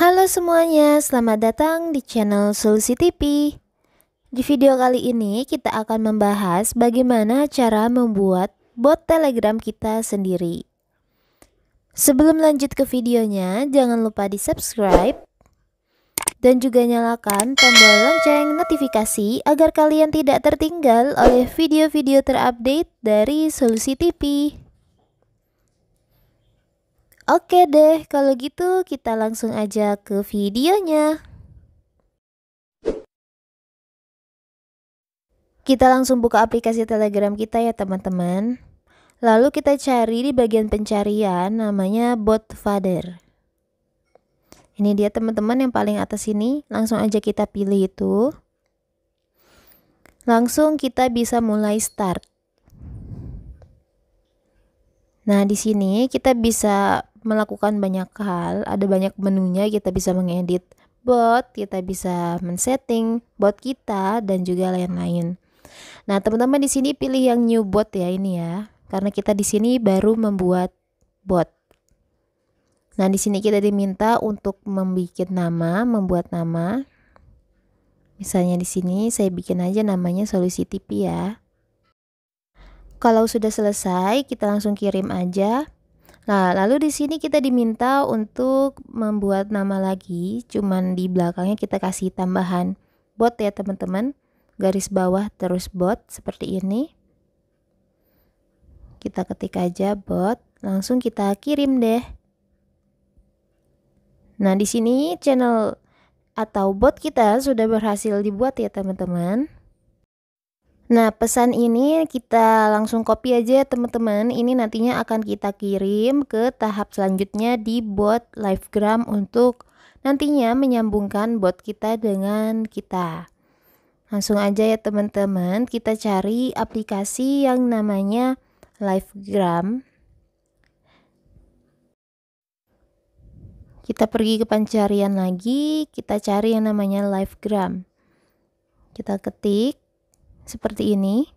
Halo semuanya, selamat datang di channel Solusi TV. Di video kali ini kita akan membahas bagaimana cara membuat bot Telegram kita sendiri. Sebelum lanjut ke videonya, jangan lupa di-subscribe dan juga nyalakan tombol lonceng notifikasi agar kalian tidak tertinggal oleh video-video terupdate dari Solusi TV. Oke deh, kalau gitu kita langsung aja ke videonya. Kita langsung buka aplikasi Telegram kita ya teman-teman. Lalu kita cari di bagian pencarian namanya bot father. Ini dia teman-teman yang paling atas ini, langsung aja kita pilih itu. Langsung kita bisa mulai start. Nah, di sini kita bisa melakukan banyak hal, ada banyak menunya kita bisa mengedit bot, kita bisa men-setting bot kita dan juga lain-lain. Nah, teman-teman di sini pilih yang new bot ya ini ya, karena kita di sini baru membuat bot. Nah, di sini kita diminta untuk membuat nama, membuat nama. Misalnya di sini saya bikin aja namanya solusi TV ya. Kalau sudah selesai, kita langsung kirim aja. Nah, lalu di sini kita diminta untuk membuat nama lagi, cuman di belakangnya kita kasih tambahan bot ya teman-teman. Garis bawah terus bot seperti ini. Kita ketik aja bot, langsung kita kirim deh. Nah, di sini channel atau bot kita sudah berhasil dibuat ya teman-teman. Nah, pesan ini kita langsung copy aja teman-teman. Ini nantinya akan kita kirim ke tahap selanjutnya di bot Livegram untuk nantinya menyambungkan bot kita dengan kita. Langsung aja ya teman-teman, kita cari aplikasi yang namanya Livegram. Kita pergi ke pencarian lagi, kita cari yang namanya Livegram. Kita ketik seperti ini.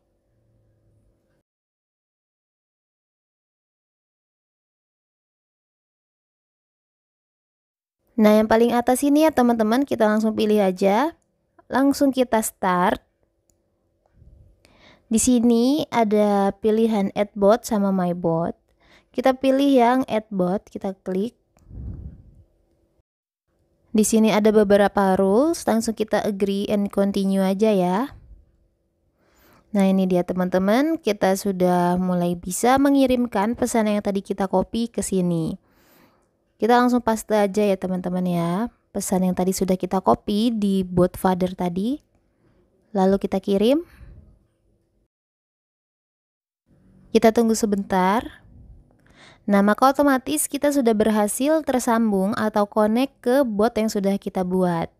Nah, yang paling atas ini ya teman-teman, kita langsung pilih aja. Langsung kita start. Di sini ada pilihan add bot sama my bot. Kita pilih yang add bot, kita klik. Di sini ada beberapa rules, langsung kita agree and continue aja ya. Nah ini dia teman-teman, kita sudah mulai bisa mengirimkan pesan yang tadi kita copy ke sini. Kita langsung paste aja ya teman-teman ya, pesan yang tadi sudah kita copy di bot father tadi. Lalu kita kirim. Kita tunggu sebentar. Nah maka otomatis kita sudah berhasil tersambung atau connect ke bot yang sudah kita buat.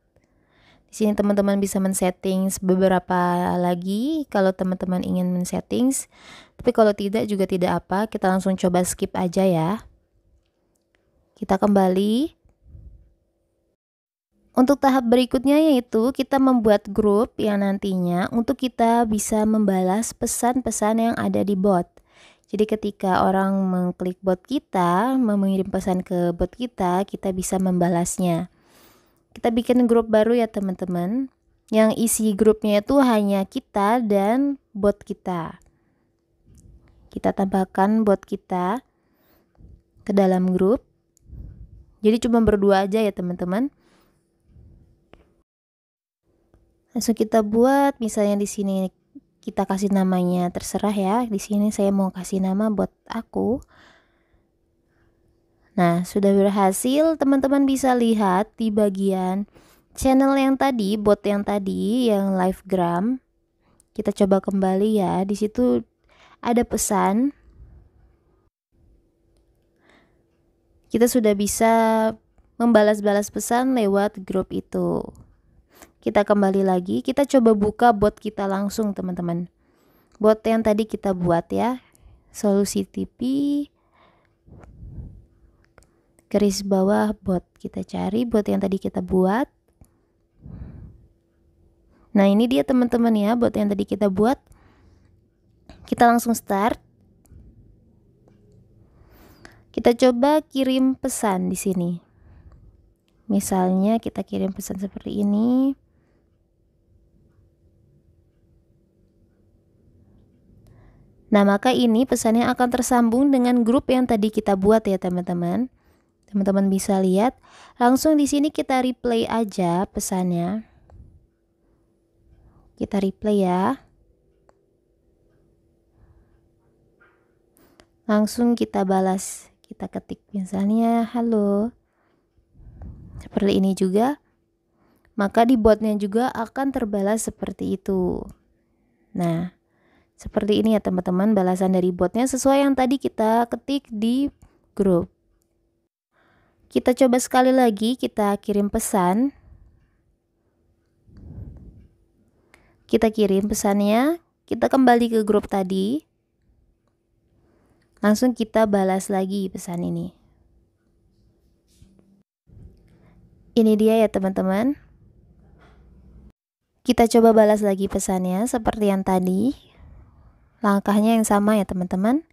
Di sini teman-teman bisa men setting beberapa lagi kalau teman-teman ingin men setting Tapi kalau tidak juga tidak apa, kita langsung coba skip aja ya. Kita kembali. Untuk tahap berikutnya yaitu kita membuat grup yang nantinya untuk kita bisa membalas pesan-pesan yang ada di bot. Jadi ketika orang mengklik bot kita, mengirim pesan ke bot kita, kita bisa membalasnya kita bikin grup baru ya teman-teman yang isi grupnya itu hanya kita dan bot kita kita tambahkan bot kita ke dalam grup jadi cuma berdua aja ya teman-teman langsung kita buat misalnya di sini kita kasih namanya terserah ya di sini saya mau kasih nama buat aku Nah, sudah berhasil, teman-teman bisa lihat di bagian channel yang tadi, bot yang tadi yang livegram. Kita coba kembali ya. Di situ ada pesan. Kita sudah bisa membalas-balas pesan lewat grup itu. Kita kembali lagi, kita coba buka bot kita langsung, teman-teman. Bot yang tadi kita buat ya. Solusi TV garis bawah buat kita cari buat yang tadi kita buat nah ini dia teman-teman ya buat yang tadi kita buat kita langsung start kita coba kirim pesan di sini misalnya kita kirim pesan seperti ini Nah, maka ini pesannya akan tersambung dengan grup yang tadi kita buat ya, teman-teman. Teman-teman bisa lihat, langsung di sini kita replay aja pesannya. Kita replay ya. Langsung kita balas, kita ketik misalnya halo. Seperti ini juga. Maka di botnya juga akan terbalas seperti itu. Nah, seperti ini ya teman-teman balasan dari botnya sesuai yang tadi kita ketik di grup. Kita coba sekali lagi, kita kirim pesan. Kita kirim pesannya, kita kembali ke grup tadi. Langsung kita balas lagi pesan ini. Ini dia ya teman-teman. Kita coba balas lagi pesannya seperti yang tadi. Langkahnya yang sama ya teman-teman.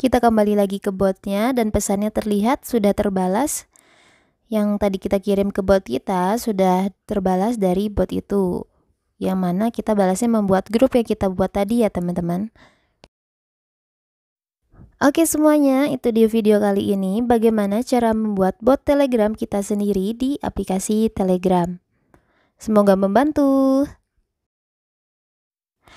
Kita kembali lagi ke botnya dan pesannya terlihat sudah terbalas. Yang tadi kita kirim ke bot kita sudah terbalas dari bot itu. Yang mana kita balasnya membuat grup yang kita buat tadi ya teman-teman. Oke semuanya, itu dia video kali ini bagaimana cara membuat bot Telegram kita sendiri di aplikasi Telegram. Semoga membantu.